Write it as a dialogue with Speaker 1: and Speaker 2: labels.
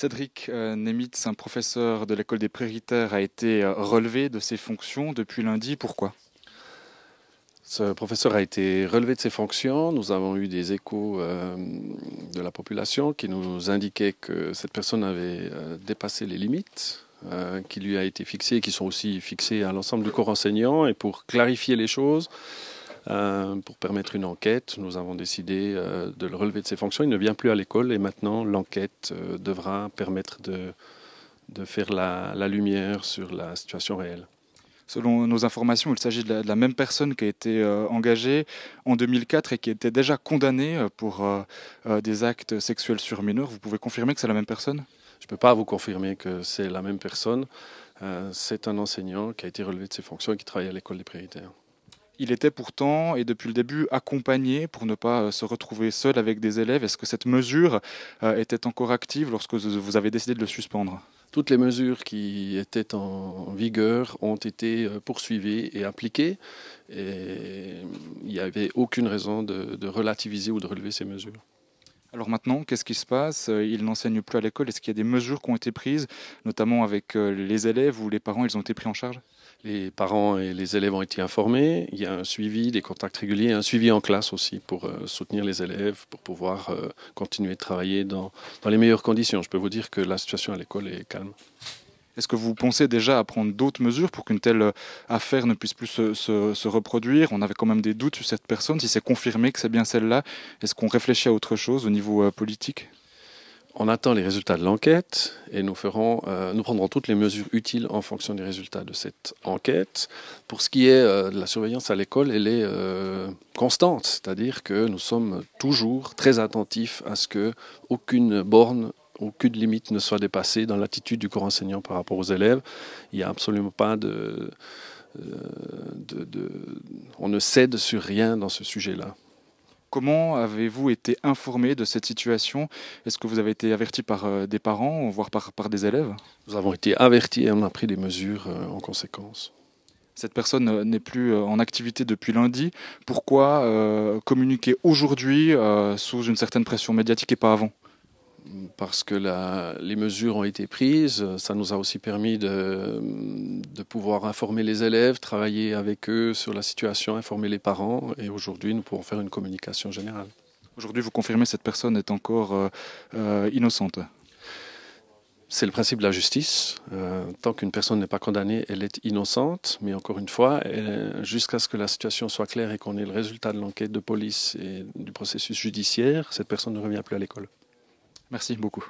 Speaker 1: Cédric euh, Nemitz, un professeur de l'école des prioritaires, a été euh, relevé de ses
Speaker 2: fonctions depuis lundi. Pourquoi ce professeur a été relevé de ses fonctions. Nous avons eu des échos euh, de la population qui nous indiquaient que cette personne avait dépassé les limites qui lui a été fixées, qui sont aussi fixées à l'ensemble du corps enseignant. Et pour clarifier les choses, euh, pour permettre une enquête. Nous avons décidé euh, de le relever de ses fonctions. Il ne vient plus à l'école et maintenant l'enquête euh, devra permettre de, faire la, lumière sur la situation réelle.
Speaker 1: Selon nos informations, il s'agit de, la même personne qui a été engagée en 2004 et qui était déjà condamnée pour des actes sexuels sur mineurs. Vous pouvez confirmer que c'est la même
Speaker 2: personne Je ne peux pas vous confirmer que c'est la même personne. c'est un enseignant qui a été relevé de ses fonctions et qui travaille à l'école des prioritaires. Il était pourtant, et depuis le début, accompagné
Speaker 1: pour ne pas euh, se retrouver seul avec des élèves. Est-ce que cette mesure euh, était encore active lorsque
Speaker 2: vous avez décidé de le suspendre toutes les mesures qui étaient en vigueur ont été euh, poursuivies et appliquées. il n'y avait aucune raison de relativiser ou de relever ces mesures. Alors maintenant, qu'est-ce qui se passe euh, Ils n'enseignent plus à l'école.
Speaker 1: Est-ce qu'il y a des mesures qui ont été prises, notamment avec euh, les élèves ou les parents Ils ont été pris en charge
Speaker 2: Les parents et les élèves ont été informés. Il y a un suivi, des contacts réguliers, un suivi en classe aussi pour euh, soutenir les élèves, pour pouvoir continuer de travailler dans, dans les meilleures conditions. Je peux vous dire que la situation à l'école est calme. Est-ce que vous pensez déjà à prendre d'autres mesures pour qu'une telle
Speaker 1: euh, affaire ne puisse plus se, reproduire On avait quand même des doutes sur cette personne. Si c'est confirmé que
Speaker 2: c'est bien celle-là, est-ce qu'on réfléchit à autre chose au niveau euh, politique on attend les résultats de l'enquête et nous, ferons, euh, nous prendrons toutes les mesures utiles en fonction des résultats de cette enquête. Pour ce qui est de la surveillance à l'école, elle est constante, c'est-à-dire que nous sommes toujours très attentifs à ce que aucune borne aucune limite ne soit dépassée dans l'attitude du corps enseignant par rapport aux élèves. Il n'y a absolument pas euh, de, On ne cède sur rien dans ce sujet-là.
Speaker 1: Comment avez-vous été informé de cette situation Est-ce que vous avez été averti par euh, des parents, voire par, des élèves Nous
Speaker 2: avons été avertis et on a pris des mesures euh, en conséquence
Speaker 1: cette personne n'est plus en activité depuis lundi. Pourquoi communiquer
Speaker 2: aujourd'hui sous une certaine pression médiatique et pas avant parce que les mesures ont été prises. Ça nous a aussi permis de, pouvoir informer les élèves, travailler avec eux sur la situation, informer les parents. Et aujourd'hui, nous pouvons faire une communication générale. Aujourd'hui, vous confirmez cette personne est encore euh, euh, innocente c'est le principe de la justice. Euh, tant qu'une personne n'est pas condamnée, elle est innocente. Mais encore une fois, jusqu'à ce que la situation soit claire et qu'on ait le résultat de l'enquête de police et du processus judiciaire, cette personne ne revient plus à l'école. Merci beaucoup.